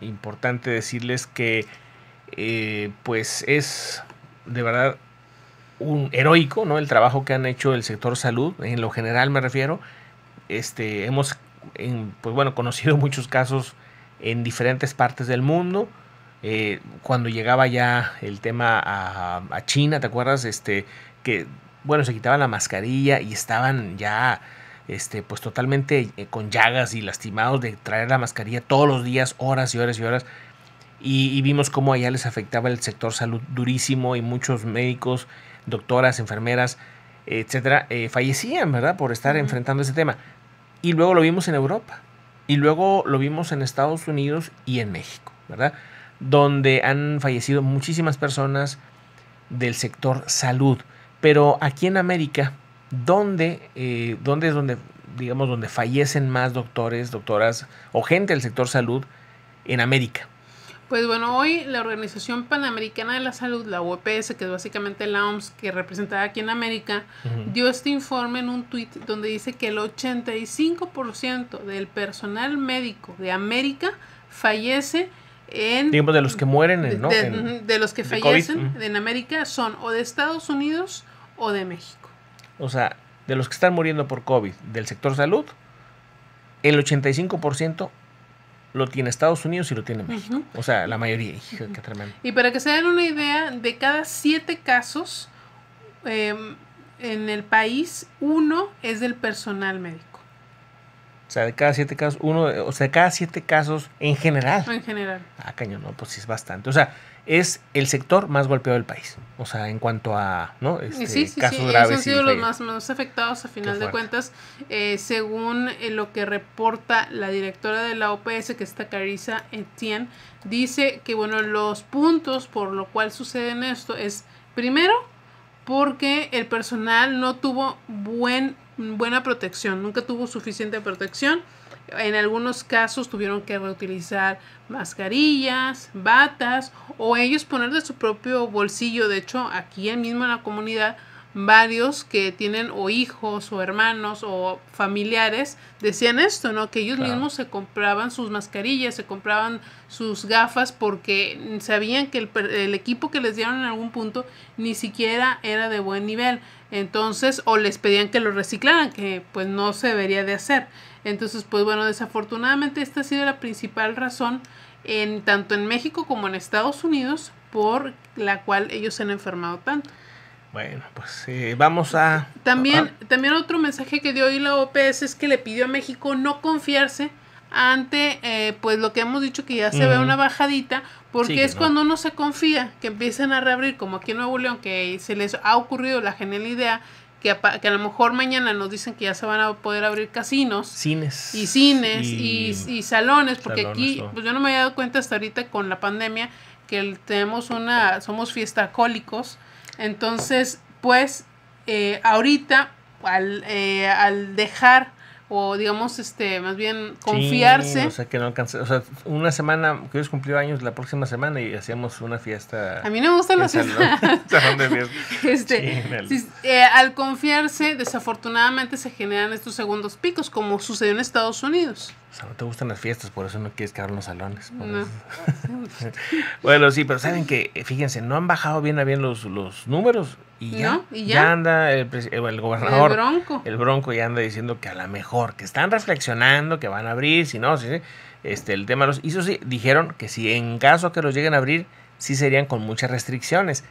importante decirles que eh, pues es de verdad un heroico no el trabajo que han hecho el sector salud en lo general me refiero este hemos pues bueno conocido muchos casos en diferentes partes del mundo eh, cuando llegaba ya el tema a, a China te acuerdas este que bueno se quitaban la mascarilla y estaban ya este, pues totalmente eh, con llagas y lastimados de traer la mascarilla todos los días, horas y horas y horas. Y, vimos cómo allá les afectaba el sector salud durísimo y muchos médicos, doctoras, enfermeras, etcétera, eh, fallecían, ¿verdad? Por estar enfrentando ese tema. Y luego lo vimos en Europa. Y luego lo vimos en Estados Unidos y en México, ¿verdad? Donde han fallecido muchísimas personas del sector salud. Pero aquí en América, donde, eh, es donde, digamos, donde fallecen más doctores, doctoras o gente del sector salud en América. Pues bueno, hoy la Organización Panamericana de la Salud, la OPS, que es básicamente la OMS que representa aquí en América, dio este informe en un tuit donde dice que el 85% del personal médico de América fallece en... Digamos, de los que mueren, de los que fallecen en América son o de Estados Unidos o de México. O sea, de los que están muriendo por COVID del sector salud, el 85% lo tiene Estados Unidos y lo tiene México. O sea, la mayoría. Y para que se den una idea, de cada siete casos em, en el país, uno es del personal médico sea, de cada siete casos, uno, eh, o sea, de cada siete casos en general. En general. Ah, cañón, no, pues sí es bastante. O sea, es el sector más golpeado del país. O sea, en cuanto a ¿no? Este, sí, sí, sí. Ellos han sido los más, más, afectados a final de cuentas. Eh, según eh, lo que reporta la directora de la OPS, que está Carisa Etienne, dice que bueno, los puntos por lo cual suceden esto es primero porque el personal no tuvo buena protección, nunca tuvo suficiente protección. En algunos casos tuvieron que reutilizar mascarillas, batas o ellos poner de su propio bolsillo. De hecho, aquí mismo en la comunidad varios que tienen o hijos o hermanos o familiares decían esto, ¿no? Que ellos mismos se compraban sus mascarillas, se compraban sus gafas porque sabían que el, el, equipo que les dieron en algún punto ni siquiera era de buen nivel. Entonces, o les pedían que lo reciclaran, que pues no se debería de hacer. Entonces, pues bueno, desafortunadamente esta ha sido la principal razón en tanto en México como en Estados Unidos por la cual ellos se han enfermado tanto. Bueno, pues vamos a... También, ah. también otro mensaje que dio hoy la OPS es que le pidió a México no confiarse ante eh, pues lo que hemos dicho que ya se ve una bajadita porque es cuando uno se confía que empiezan a reabrir como aquí en Nuevo León que se les ha ocurrido la genial idea que a, que a lo mejor mañana nos dicen que ya se van a poder abrir casinos cines y cines y, salones porque aquí pues yo no me había dado cuenta hasta ahorita con la pandemia que tenemos una somos fiesta cólicos entonces, pues eh, ahorita al, eh, al dejar o digamos, este, más bien confiarse. o sea, que no o sea, una semana, que ellos cumplió años la próxima semana y hacíamos una fiesta. A mí no me gustan las fiestas. este, eh, al confiarse, desafortunadamente se generan estos segundos picos, como sucedió en Estados Unidos. O sea, no te gustan las fiestas, por eso no quieres quedar en los salones. bueno, sí, pero saben que, fíjense, no han bajado bien a bien los, los números y ya, anda eh, el, gobernador. El bronco. el bronco. ya anda diciendo que a lo mejor, que están reflexionando, que van a abrir, si no, si, este, el tema los hizo, sí, dijeron que si en caso que los lleguen a abrir, sí serían con muchas restricciones.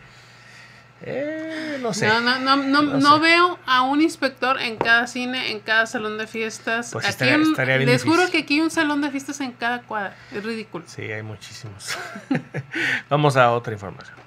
Eh, no sé. No, no, no, veo a un inspector en cada cine, en cada salón de fiestas. Pues aquí les juro que aquí hay un salón de fiestas en cada cuadra. Es ridículo. Sí, hay muchísimos. Vamos a otra información.